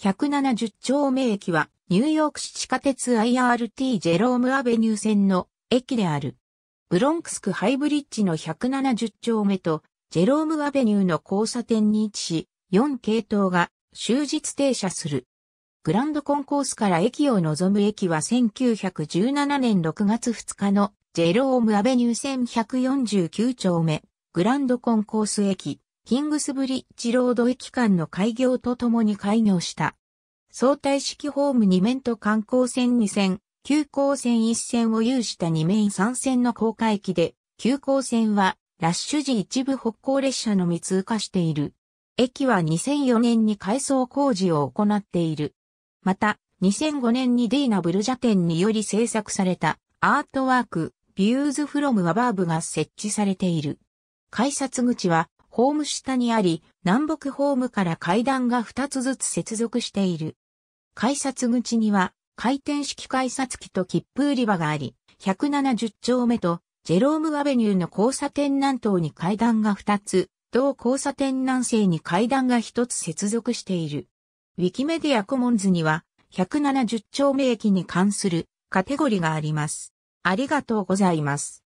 170丁目駅は、ニューヨーク市地下鉄 IRT ジェロームアベニュー線の駅である。ブロンクスクハイブリッジの170丁目と、ジェロームアベニューの交差点に位置し、4系統が終日停車する。グランドコンコースから駅を望む駅は1917年6月2日のジェロームアベニュー線1 4 9丁目、グランドコンコース駅、キングスブリッジロード駅間の開業とともに開業した。相対式ホーム2面と観光船2線、急行線1線を有した2面3線の高架駅で、急行線はラッシュ時一部北港列車のみ通過している。駅は2004年に改装工事を行っている。また、2005年にディーナ・ブルジャ店により制作されたアートワーク、ビューズ・フロム・アバーブが設置されている。改札口はホーム下にあり、南北ホームから階段が2つずつ接続している。改札口には、回転式改札機と切符売り場があり、170丁目と、ジェロームアベニューの交差点南東に階段が2つ、同交差点南西に階段が1つ接続している。ウィキメディアコモンズには、170丁目駅に関するカテゴリがあります。ありがとうございます。